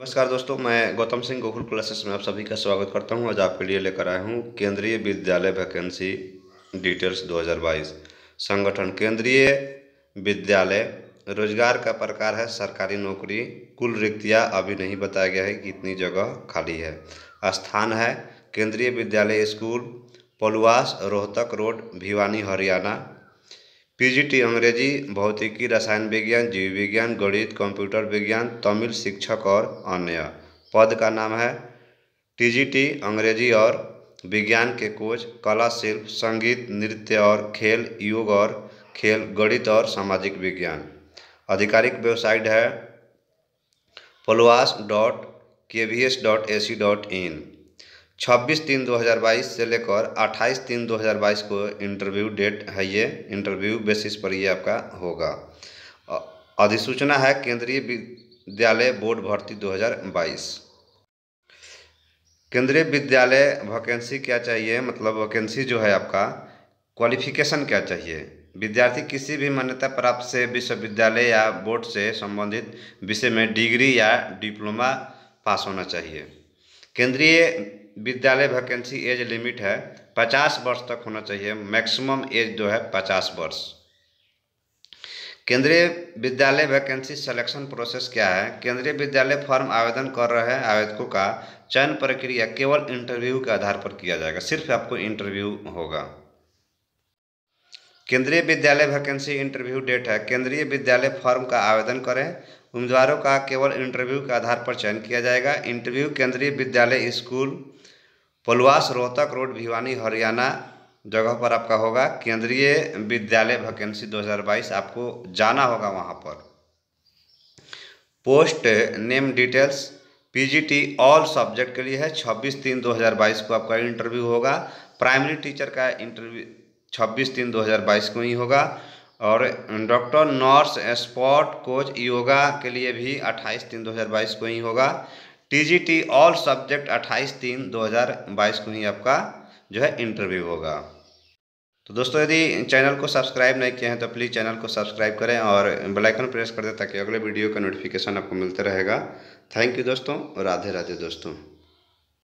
नमस्कार दोस्तों मैं गौतम सिंह गोकुल क्लासेस में आप सभी का स्वागत करता हूं आज आपके लिए लेकर आया हूं केंद्रीय विद्यालय वैकेंसी डिटेल्स 2022 संगठन केंद्रीय विद्यालय रोजगार का प्रकार है सरकारी नौकरी कुल रिक्तियां अभी नहीं बताया गया है कि इतनी जगह खाली है स्थान है Kendriya Vidyalaya school Paluwas Rohtak road Bhiwani Haryana P G T अंग्रेजी भौतिकी रसायन विज्ञान जीव विज्ञान गणित कंप्यूटर विज्ञान तमिल शिक्षक और अन्य पद का नाम है टी जी टी अंग्रेजी और विज्ञान के कोच कला शिल्प संगीत नृत्य और खेल योग और खेल गणित और सामाजिक विज्ञान आधिकारिक वेबसाइट है Paluwas dot K V S dot A C dot in छब्बीस तीन दो हज़ार बाईस से लेकर अट्ठाईस तीन दो हज़ार बाईस को इंटरव्यू डेट है ये इंटरव्यू बेसिस पर ये आपका होगा अधिसूचना है केंद्रीय विद्यालय बोर्ड भर्ती 2022 केंद्रीय विद्यालय वैकेंसी क्या चाहिए मतलब वैकेंसी जो है आपका क्वालिफिकेशन क्या चाहिए विद्यार्थी किसी भी मान्यता प्राप्त से विश्वविद्यालय या बोर्ड से संबंधित विषय में डिग्री या डिप्लोमा पास होना चाहिए केंद्रीय विद्यालय वैकेंसी एज लिमिट है पचास वर्ष तक होना चाहिए मैक्सिमम एज जो है पचास वर्ष केंद्रीय विद्यालय वैकेंसी सिलेक्शन प्रोसेस क्या है केंद्रीय विद्यालय फॉर्म आवेदन कर रहे हैं आवेदकों का चयन प्रक्रिया केवल इंटरव्यू के आधार पर किया जाएगा सिर्फ आपको इंटरव्यू होगा केंद्रीय विद्यालय वैकेंसी इंटरव्यू डेट है केंद्रीय विद्यालय फॉर्म का आवेदन करें उम्मीदवारों का केवल इंटरव्यू के आधार पर चयन किया जाएगा interview Kendriya Vidyalaya school Paluwas Rohtak road Bhiwani Haryana जगह पर आपका होगा केंद्रीय विद्यालय वैकेंसी 2022 आपको जाना होगा वहाँ पर post name details PGT all subject के लिए है 26 तीन 2022 को आपका इंटरव्यू होगा प्राइमरी टीचर का इंटरव्यू 26 तीन 2022 को ही होगा और doctor nurse spot coach yoga के लिए भी 28 तीन 2022 को ही होगा टीजीटी ऑल सब्जेक्ट 28 तीन 2022 को ही आपका जो है इंटरव्यू होगा तो दोस्तों यदि चैनल को सब्सक्राइब नहीं किया है तो प्लीज़ चैनल को सब्सक्राइब करें और बेलाइकन प्रेस कर दें ताकि अगले वीडियो का नोटिफिकेशन आपको मिलता रहेगा थैंक यू दोस्तों राधे राधे दोस्तों